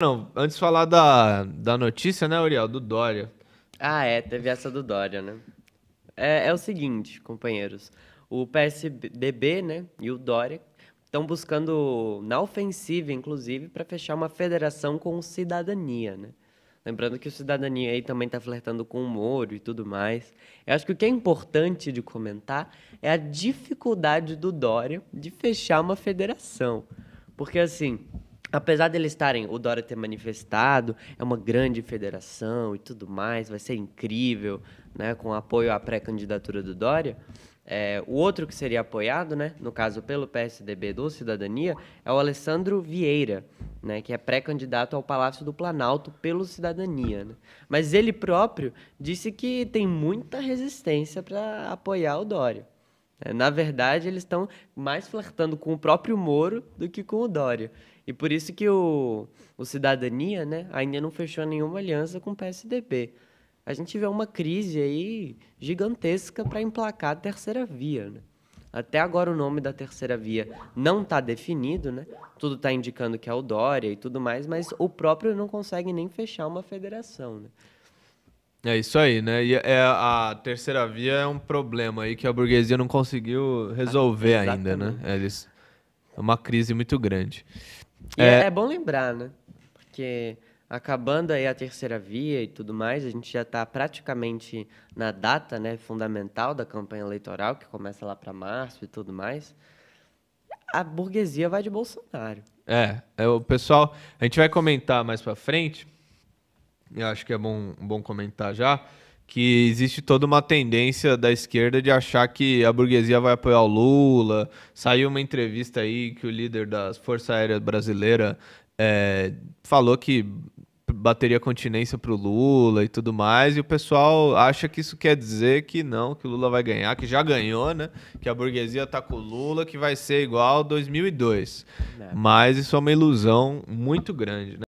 Não, antes de falar da, da notícia, né, Uriel? Do Dória. Ah, é, teve essa do Dória, né? É, é o seguinte, companheiros. O PSDB, né, e o Dória estão buscando, na ofensiva, inclusive, para fechar uma federação com cidadania, né? Lembrando que o Cidadania aí também está flertando com o Moro e tudo mais. Eu acho que o que é importante de comentar é a dificuldade do Dória de fechar uma federação. Porque, assim, apesar deles estarem, o Dória ter manifestado, é uma grande federação e tudo mais, vai ser incrível, né, com apoio à pré-candidatura do Dória. É, o outro que seria apoiado, né, no caso pelo PSDB do Cidadania, é o Alessandro Vieira, né, que é pré-candidato ao Palácio do Planalto pelo Cidadania. Né? Mas ele próprio disse que tem muita resistência para apoiar o Dória. É, na verdade, eles estão mais flertando com o próprio Moro do que com o Dória. E por isso que o, o Cidadania né, ainda não fechou nenhuma aliança com o PSDB. A gente vê uma crise aí gigantesca para emplacar a terceira via. Né? Até agora o nome da terceira via não está definido, né? Tudo está indicando que é o Dória e tudo mais, mas o próprio não consegue nem fechar uma federação, né? É isso aí, né? E é, a terceira via é um problema aí que a burguesia não conseguiu resolver ah, ainda, né? Eles, é uma crise muito grande. É, é... é... bom lembrar, né? Porque acabando aí a terceira via e tudo mais, a gente já está praticamente na data né, fundamental da campanha eleitoral, que começa lá para março e tudo mais. A burguesia vai de Bolsonaro. É, é, o pessoal. A gente vai comentar mais para frente. Eu acho que é bom, bom comentar já que existe toda uma tendência da esquerda de achar que a burguesia vai apoiar o Lula. Saiu uma entrevista aí que o líder da Força Aérea Brasileira é, falou que bateria continência para o Lula e tudo mais, e o pessoal acha que isso quer dizer que não, que o Lula vai ganhar, que já ganhou, né? Que a burguesia está com o Lula, que vai ser igual 2002. É. Mas isso é uma ilusão muito grande, né?